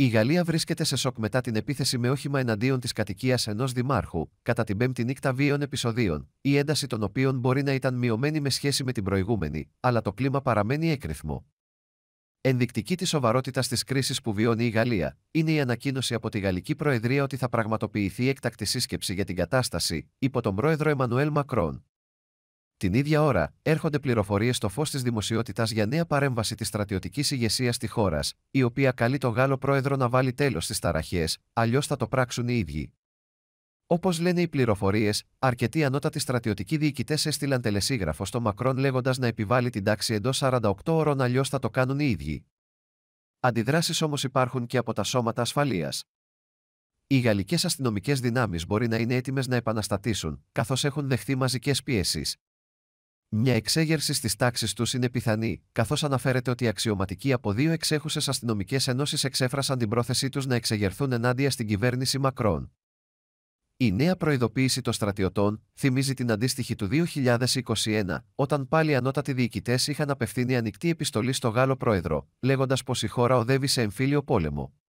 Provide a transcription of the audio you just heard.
Η Γαλλία βρίσκεται σε σοκ μετά την επίθεση με όχημα εναντίον της κατοικίας ενός δημάρχου, κατά την πέμπτη νύχτα βίων επεισοδίων, η ένταση των οποίων μπορεί να ήταν μειωμένη με σχέση με την προηγούμενη, αλλά το κλίμα παραμένει έκριθμο. Ενδεικτική της σοβαρότητας της κρίσης που βιώνει η Γαλλία είναι η ανακοίνωση από τη Γαλλική Προεδρία ότι θα πραγματοποιηθεί έκτακτη σύσκεψη για την κατάσταση υπό τον πρόεδρο Εμμανουέλ Μακρόν. Την ίδια ώρα, έρχονται πληροφορίες στο φως της δημοσιότητας για νέα παρέμβαση της στρατιωτικής ηγεσίας τη χώρα, η οποία καλεί τον Γάλλο πρόεδρο να βάλει τέλος στις ταραχές, αλλιώς θα το πράξουν οι ίδιοι. Όπως λένε οι πληροφορίες, αρκετοί ανώτατοι στρατιωτικοί διοικητές έστειλαν τελεσίγραφο στο Μακρόν λέγοντας να επιβάλλει την τάξη εντός 48 ώρων, αλλιώς θα το κάνουν οι ίδιοι. Αντιδράσεις όμως υπάρχουν και από τα σώματα ασφαλείας. Οι γαλλικές αστυνομικές δυνάμεις μπορεί να είναι έτοιμες να επαναστατήσουν, καθώς έχουν δεχθεί μαζικές πιέσεις. Μια εξέγερση στις τάξεις τους είναι πιθανή, καθώς αναφέρεται ότι οι αξιωματικοί από δύο εξέχουσες αστυνομικές ενώσεις εξέφρασαν την πρόθεσή τους να εξεγερθούν ενάντια στην κυβέρνηση Μακρόν. Η νέα προειδοποίηση των στρατιωτών θυμίζει την αντίστοιχη του 2021, όταν πάλι ανώτατοι διοικητές είχαν απευθύνει ανοιχτή επιστολή στο Γάλλο πρόεδρο, λέγοντας πως η χώρα οδεύει σε εμφύλιο πόλεμο.